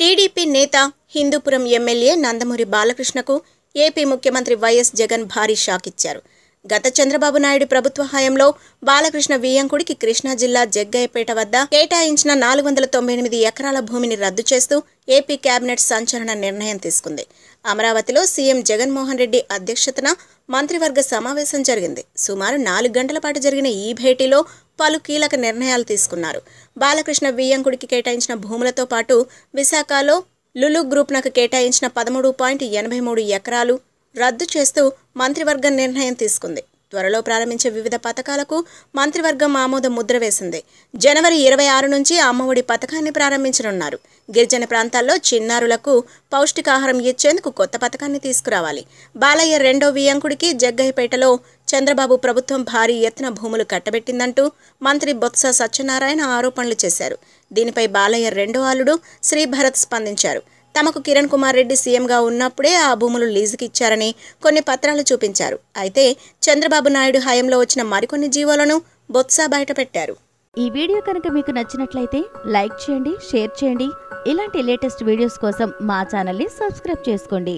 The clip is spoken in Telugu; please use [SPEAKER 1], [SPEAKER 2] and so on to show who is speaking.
[SPEAKER 1] టీడీపీ నేత హిందూపురం ఎమ్మెల్యే నందమూరి బాలకృష్ణకు ఏపీ ముఖ్యమంత్రి వైఎస్ జగన్ భారీ షాక్ ఇచ్చారు గత చంద్రబాబు నాయుడు ప్రభుత్వ హయాంలో బాలకృష్ణ వియ్యంకుడికి కృష్ణా జిల్లా జగ్గయ్యపేట వద్ద కేటాయించిన నాలుగు వందల తొంభై ఎనిమిది ఎకరాల భూమిని రద్దు చేస్తూ ఏపీ కేబినెట్ సంచలన నిర్ణయం తీసుకుంది అమరావతిలో సీఎం జగన్మోహన్ రెడ్డి అధ్యక్షతన మంత్రివర్గ సమావేశం జరిగింది సుమారు నాలుగు గంటల పాటు జరిగిన ఈ భేటీలో పలు కీలక నిర్ణయాలు తీసుకున్నారు బాలకృష్ణ వియ్యంకుడికి కేటాయించిన భూములతో పాటు విశాఖలో లులు గ్రూప్నకు కేటాయించిన పదమూడు పాయింట్ ఎనభై మూడు ఎకరాలు రద్దు చేస్తూ మంత్రివర్గం నిర్ణయం తీసుకుంది త్వరలో ప్రారంభించే వివిధ పథకాలకు మంత్రివర్గం ఆమోద ముద్ర వేసింది జనవరి ఇరవై ఆరు నుంచి అమ్మఒడి పథకాన్ని ప్రారంభించనున్నారు గిరిజన ప్రాంతాల్లో చిన్నారులకు పౌష్టికాహారం ఇచ్చేందుకు కొత్త పథకాన్ని తీసుకురావాలి బాలయ్య రెండో వియంకుడికి జగ్గయ్యపేటలో చంద్రబాబు ప్రభుత్వం భారీ ఎత్తున భూములు కట్టబెట్టిందంటూ మంత్రి బొత్స సత్యనారాయణ ఆరోపణలు చేశారు దీనిపై బాలయ్య రెండో ఆలుడు శ్రీభరత్ స్పందించారు తమకు కిరణ్ కుమార్ రెడ్డి సీఎంగా ఉన్నప్పుడే ఆ భూములు లీజుకి ఇచ్చారని కొన్ని పత్రాలు చూపించారు అయితే చంద్రబాబు నాయుడు హయాంలో వచ్చిన మరికొన్ని జీవోలను బొత్స బయటపెట్టారు
[SPEAKER 2] ఈ వీడియో కనుక మీకు నచ్చినట్లయితే లైక్ చేయండి షేర్ చేయండి ఇలాంటి లేటెస్ట్ వీడియోస్ కోసం మా ఛానల్ని సబ్స్క్రైబ్ చేసుకోండి